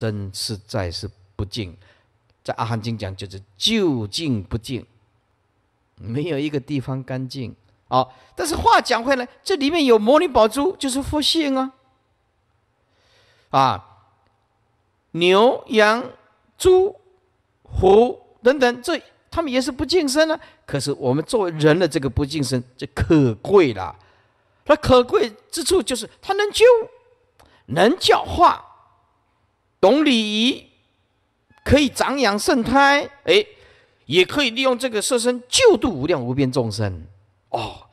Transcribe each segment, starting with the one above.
真是在是不净，在阿含经讲就是就近不净，没有一个地方干净。好，但是话讲回来，这里面有魔女宝珠，就是佛性啊。啊，牛、羊、猪、虎等等，这他们也是不净身啊。可是我们作为人的这个不净身，这可贵了。那可贵之处就是它能救，能教化。懂礼仪，可以长养圣胎，哎，也可以利用这个色身救度无量无边众生。哦，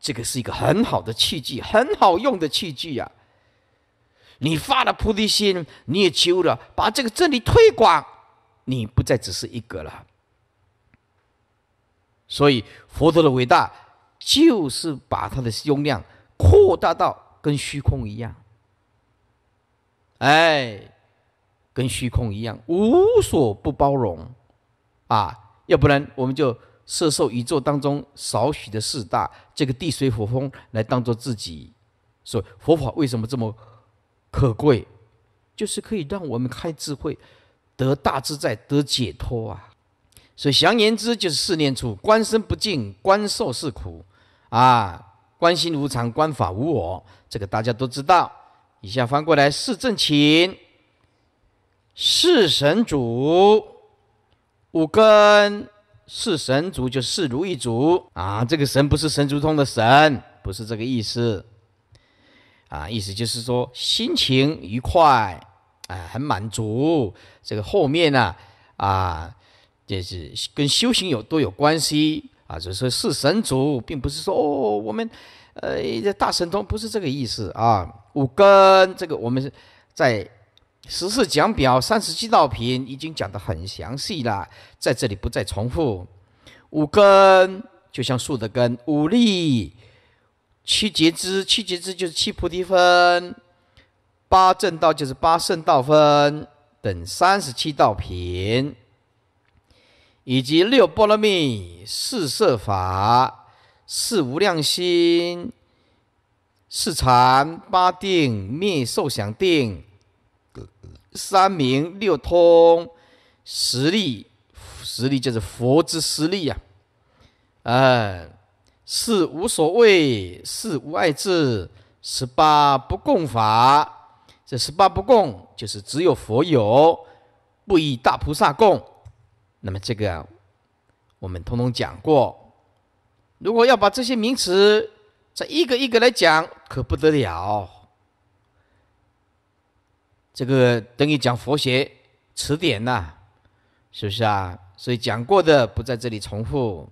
这个是一个很好的器具，很好用的器具呀。你发了菩提心，你也修了，把这个真理推广，你不再只是一个了。所以佛陀的伟大，就是把他的胸量扩大到跟虚空一样。哎。跟虚空一样无所不包容，啊，要不然我们就摄受宇宙当中少许的四大，这个地水火风来当做自己。所以佛法为什么这么可贵，就是可以让我们开智慧，得大自在，得解脱啊。所以降言之就是四念处，观身不净，观受是苦，啊，观心无常，观法无我，这个大家都知道。以下翻过来四正勤。四神主，五根，四神主就四如意足啊。这个“神”不是神足通的“神”，不是这个意思啊。意思就是说心情愉快，哎，很满足。这个后面呢，啊，就是跟修行有都有关系啊。就是说，神主，并不是说哦，我们呃大神通，不是这个意思啊。五根这个，我们在。十四讲表三十七道品已经讲得很详细了，在这里不再重复。五根就像树的根，五力、七结枝、七结枝就是七菩提分，八正道就是八圣道分等三十七道品，以及六波罗蜜、四色法、四无量心、四禅八定、灭受想定。三明六通，实力，实力就是佛之实力呀，嗯，是无所谓，是无爱智，十八不共法，这十八不共就是只有佛有，不与大菩萨共。那么这个我们通通讲过，如果要把这些名词再一个一个来讲，可不得了。这个等于讲佛学词典呐，是不是啊？所以讲过的不在这里重复。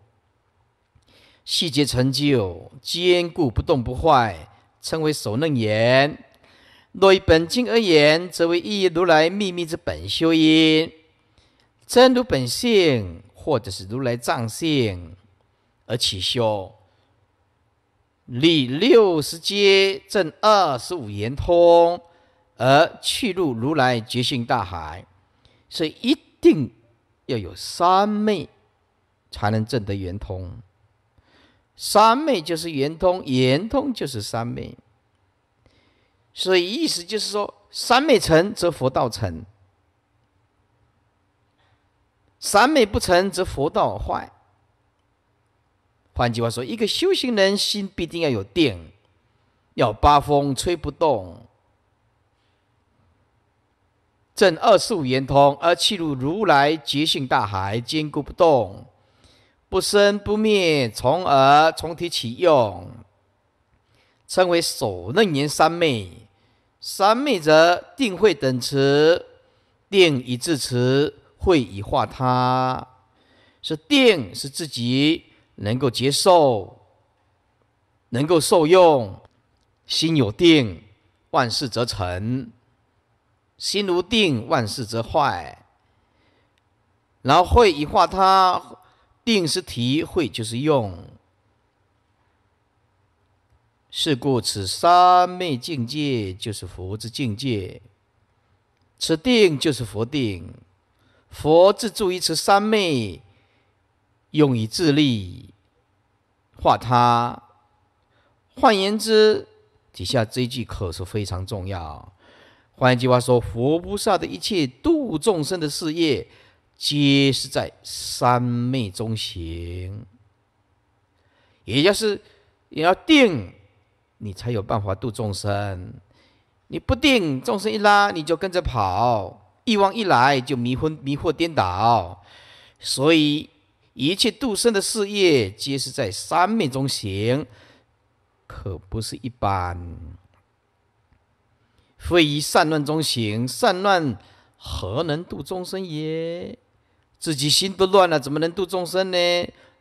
细节成就坚固不动不坏，称为守楞言。若以本经而言，则为一如来秘密之本修因，真如本性或者是如来藏性而起修。立六十阶，正二十五圆通。而去入如来觉性大海，所以一定要有三昧，才能证得圆通。三昧就是圆通，圆通就是三昧。所以意思就是说，三昧成则佛道成，三昧不成则佛道坏。换句话说，一个修行人心必定要有定，要八风吹不动。正二十五圆通，而弃入如来觉性大海，坚固不动，不生不灭，从而重提起用，称为首楞严三昧。三昧则定慧等持，定以至持，慧以化他。是定是自己能够接受，能够受用，心有定，万事则成。心如定，万事则坏。然后会以化他，定是提，会，就是用。是故此三昧境界，就是佛之境界。此定就是佛定，佛自住于此三昧，用以自利化他。换言之，底下这句可是非常重要。换句话说，佛菩萨的一切度众生的事业，皆是在三昧中行。也就是你要定，你才有办法度众生。你不定，众生一拉你就跟着跑，欲望一来就迷昏、迷惑、颠倒。所以，一切度生的事业，皆是在三昧中行，可不是一般。非以善乱中行善乱，何能度众生也？自己心不乱了，怎么能度众生呢？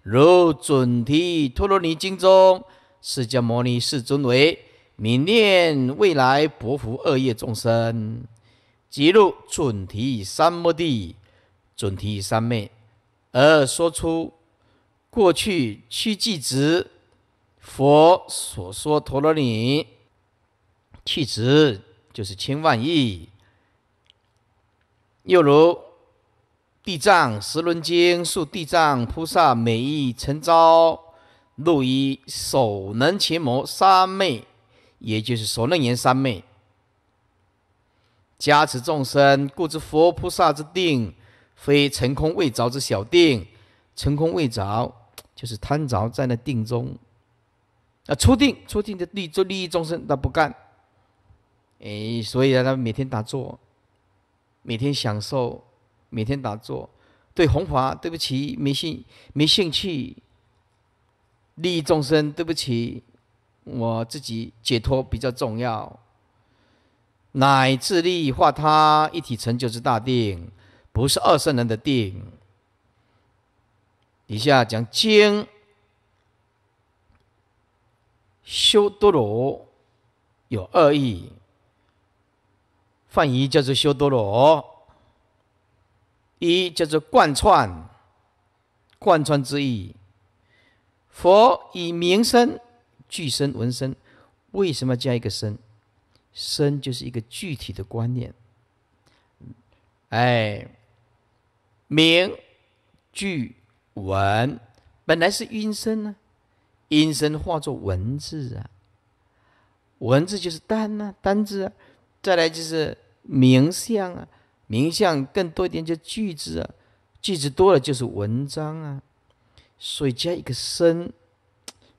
如《准提陀罗尼经》中，释迦牟尼世尊为明念未来薄福恶业众生，即入准提三摩地，准提三昧，而说出过去去即子佛所说陀罗尼，去子。就是千万亿。又如《地藏十轮经》，述地藏菩萨每一成招，录一，手能前魔三昧，也就是所能言三昧，加持众生，故知佛菩萨之定，非成空未着之小定。成空未着，就是贪着在那定中。啊，初定，初定的利就利益众生，那不干。哎，所以啊，他每天打坐，每天享受，每天打坐。对红法，对不起，没兴没兴趣。利益众生，对不起，我自己解脱比较重要。乃自利化他一体成就之大定，不是二圣人的定。底下讲经修多罗有二义。梵语叫做“修多罗”，一叫做“贯穿”，贯穿之意。佛以名身、具身、闻身，为什么加一个“身”？“身”就是一个具体的观念。哎，名、句、文，本来是音声呢，音声化作文字啊，文字就是单呢，单字，再来就是。名相啊，名相更多一点，就句子啊，句子多了就是文章啊，所以加一个“身，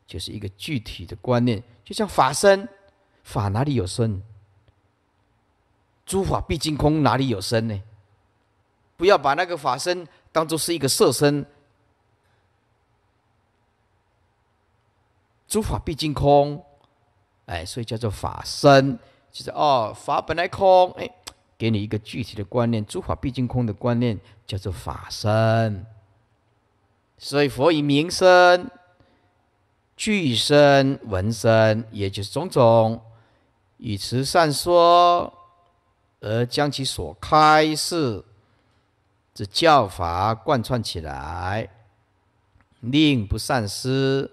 就是一个具体的观念，就像法身，法哪里有身？诸法毕竟空，哪里有身呢？不要把那个法身当做是一个色身。诸法毕竟空，哎，所以叫做法身。其是哦，法本来空，哎，给你一个具体的观念，诸法毕竟空的观念叫做法身。所以佛以名身、具身、闻身，也就是种种以慈善说，而将其所开示这教法贯穿起来，令不善失，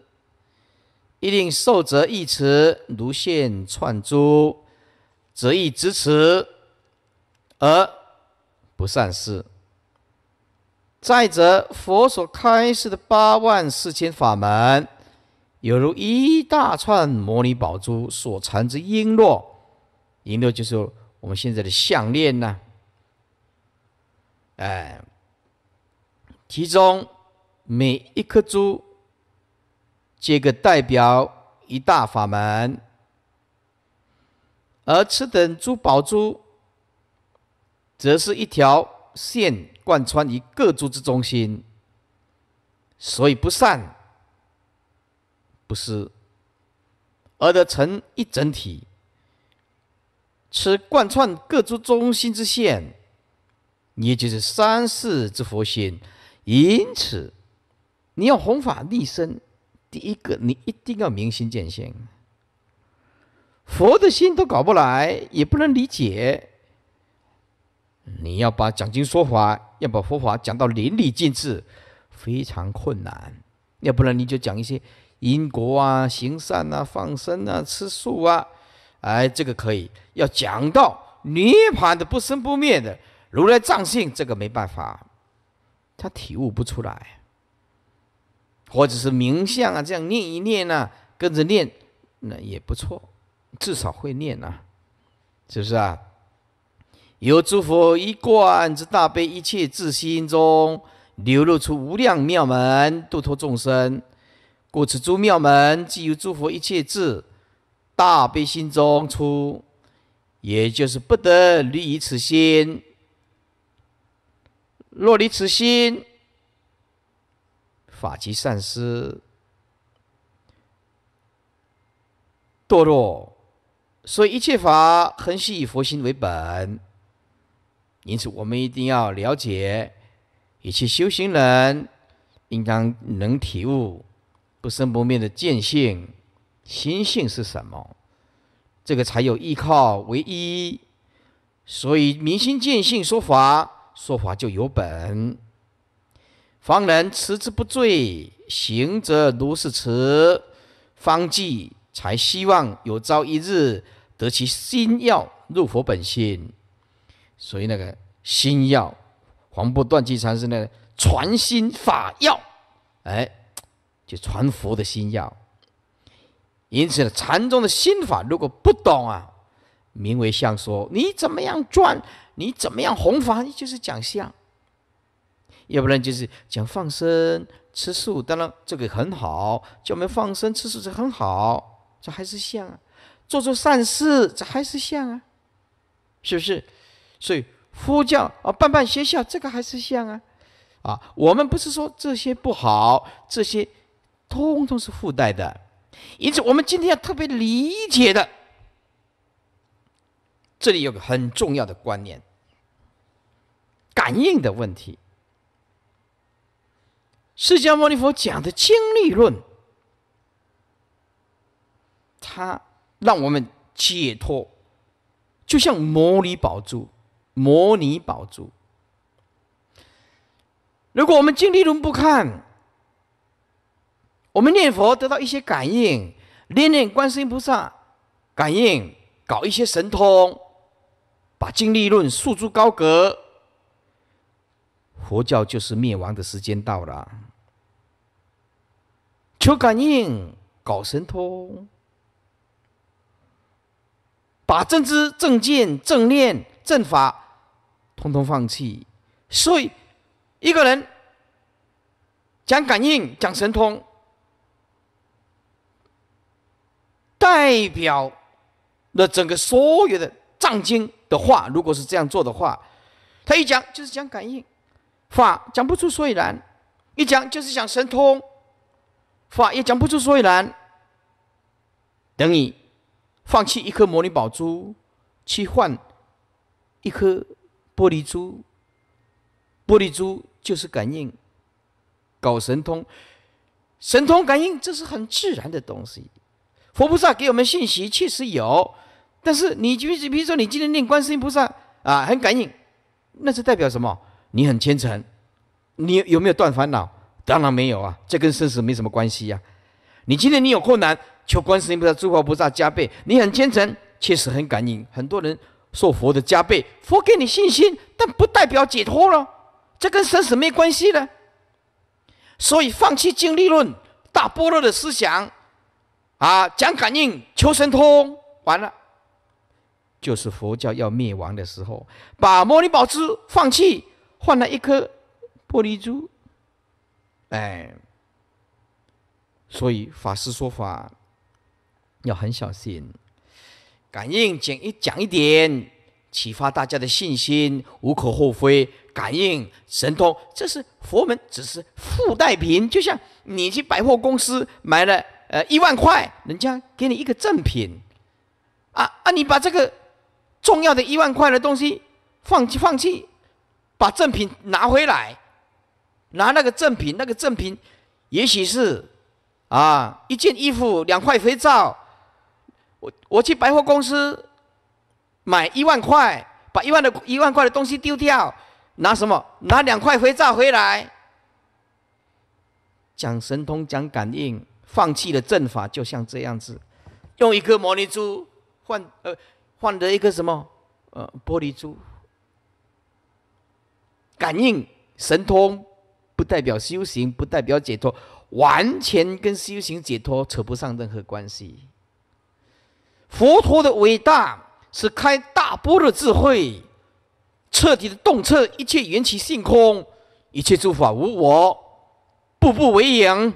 亦令受者一持，如线串珠。则亦知此，而不善失。再者，佛所开示的八万四千法门，犹如一大串摩尼宝珠所缠之璎珞，璎珞就是我们现在的项链呐。哎，其中每一颗珠，皆可代表一大法门。而此等诸宝珠，则是一条线贯穿于各珠之中心，所以不散、不失，而得成一整体。此贯穿各珠中心之线，也就是三世之佛心。因此，你要弘法立身，第一个你一定要明心见性。佛的心都搞不来，也不能理解。你要把讲经说法，要把佛法讲到淋漓尽致，非常困难。要不然你就讲一些因果啊、行善啊、放生啊、吃素啊，哎，这个可以。要讲到涅槃的不生不灭的如来藏性，这个没办法，他体悟不出来。或者是名相啊，这样念一念啊，跟着念，那也不错。至少会念呐，是不是啊？有诸佛一贯之大悲一切智心中流露出无量妙门度脱众生，故此诸妙门即由诸佛一切智大悲心中出，也就是不得离于此心。若离此心，法即善失，堕落。所以一切法恒系以佛心为本，因此我们一定要了解，一切修行人应当能体悟不生不灭的见性心性是什么，这个才有依靠唯一。所以明心见性说法，说法就有本，方能持之不坠；行者如是持，方即。才希望有朝一日得其心药入佛本性，所以那个心药，黄布断气禅师呢传心法药，哎，就传佛的心药。因此呢，禅宗的心法如果不懂啊，名为相说，你怎么样转，你怎么样弘法，你就是讲相。要不然就是讲放生、吃素，当然这个很好，叫我们放生、吃素是很好。这还是像啊，做做善事，这还是像啊，是不是？所以，呼叫啊，办办学校，这个还是像啊，啊，我们不是说这些不好，这些通通是附带的。因此，我们今天要特别理解的，这里有个很重要的观念：感应的问题。释迦牟尼佛讲的经历论。它让我们解脱，就像摩尼宝珠，摩尼宝珠。如果我们经利润不看，我们念佛得到一些感应，念念观世音菩萨，感应搞一些神通，把经利论束诸高阁，佛教就是灭亡的时间到了，求感应，搞神通。把正知正见正念正法，通通放弃。所以，一个人讲感应、讲神通，代表了整个所有的藏经的话。如果是这样做的话，他一讲就是讲感应，法讲不出所以然；一讲就是讲神通，法也讲不出所以然。等你放弃一颗摩尼宝珠，去换一颗玻璃珠。玻璃珠就是感应，搞神通，神通感应这是很自然的东西。佛菩萨给我们信息确实有，但是你举，比如说你今天念观世音菩萨啊，很感应，那是代表什么？你很虔诚，你有没有断烦恼？当然没有啊，这跟生死没什么关系呀。你今天你有困难。求观世音菩萨、诸佛菩萨加倍，你很虔诚，确实很感应。很多人受佛的加倍，佛给你信心，但不代表解脱了，这跟生死没关系了。所以放弃净利论、大般若的思想，啊，讲感应、求神通，完了，就是佛教要灭亡的时候，把摩尼宝珠放弃，换了一颗玻璃珠。哎，所以法师说法。要很小心，感应讲一讲一点，启发大家的信心，无可厚非。感应神通，这是佛门，只是附带品。就像你去百货公司买了呃一万块，人家给你一个赠品，啊啊，你把这个重要的一万块的东西放弃放弃，把赠品拿回来，拿那个赠品，那个赠品也许是啊一件衣服，两块肥皂。我我去百货公司买一万块，把一万的一万块的东西丢掉，拿什么？拿两块肥皂回来。讲神通，讲感应，放弃了阵法，就像这样子，用一颗摩尼珠换呃换得一颗什么呃玻璃珠。感应神通不代表修行，不代表解脱，完全跟修行解脱扯不上任何关系。佛陀的伟大是开大波的智慧，彻底的洞彻一切缘起性空，一切诸法无我，步步为营。